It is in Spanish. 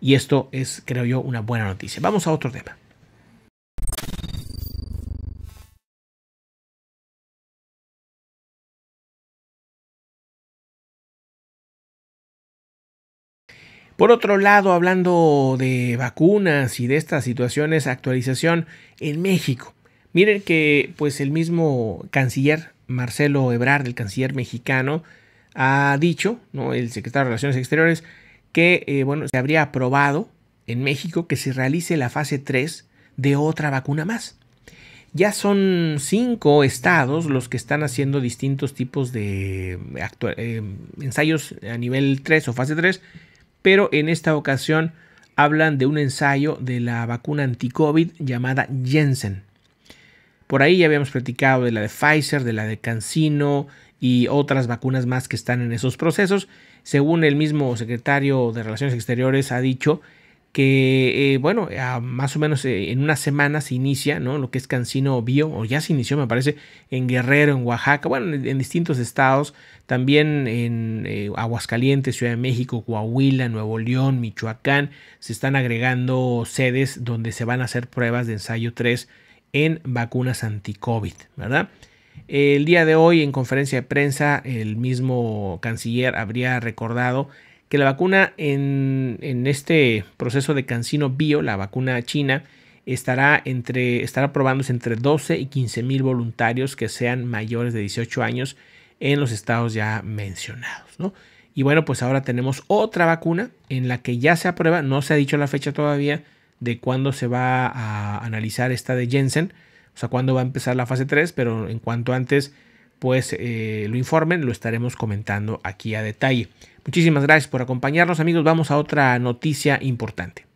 Y esto es, creo yo, una buena noticia. Vamos a otro tema. Por otro lado, hablando de vacunas y de estas situaciones, actualización en México. Miren que pues el mismo canciller Marcelo Ebrard, el canciller mexicano, ha dicho, ¿no? el secretario de Relaciones Exteriores, que eh, bueno, se habría aprobado en México que se realice la fase 3 de otra vacuna más. Ya son cinco estados los que están haciendo distintos tipos de eh, eh, ensayos a nivel 3 o fase 3, pero en esta ocasión hablan de un ensayo de la vacuna anti-COVID llamada Jensen. Por ahí ya habíamos platicado de la de Pfizer, de la de Cancino, y otras vacunas más que están en esos procesos. Según el mismo secretario de Relaciones Exteriores ha dicho que, eh, bueno, más o menos eh, en una semana se inicia, ¿no? Lo que es Cancino Bio, o ya se inició, me parece, en Guerrero, en Oaxaca, bueno, en, distintos estados, también en eh, Aguascalientes, Ciudad de México, Coahuila, Nuevo León, Michoacán, se están agregando sedes donde se van a hacer pruebas de ensayo 3 en vacunas anti-COVID, ¿verdad? El día de hoy en conferencia de prensa el mismo canciller habría recordado que la vacuna en, este proceso de Cancino Bio, la vacuna china, estará, entre, estará probándose entre 12 y 15 mil voluntarios que sean mayores de 18 años en los estados ya mencionados. Y bueno, pues ahora tenemos otra vacuna en la que ya se aprueba, no se ha dicho la fecha todavía de cuándo se va a analizar esta de Jensen, o sea, cuándo va a empezar la fase 3, pero en cuanto antes pues eh, lo informen, lo estaremos comentando aquí a detalle. Muchísimas gracias por acompañarnos amigos, vamos a otra noticia importante.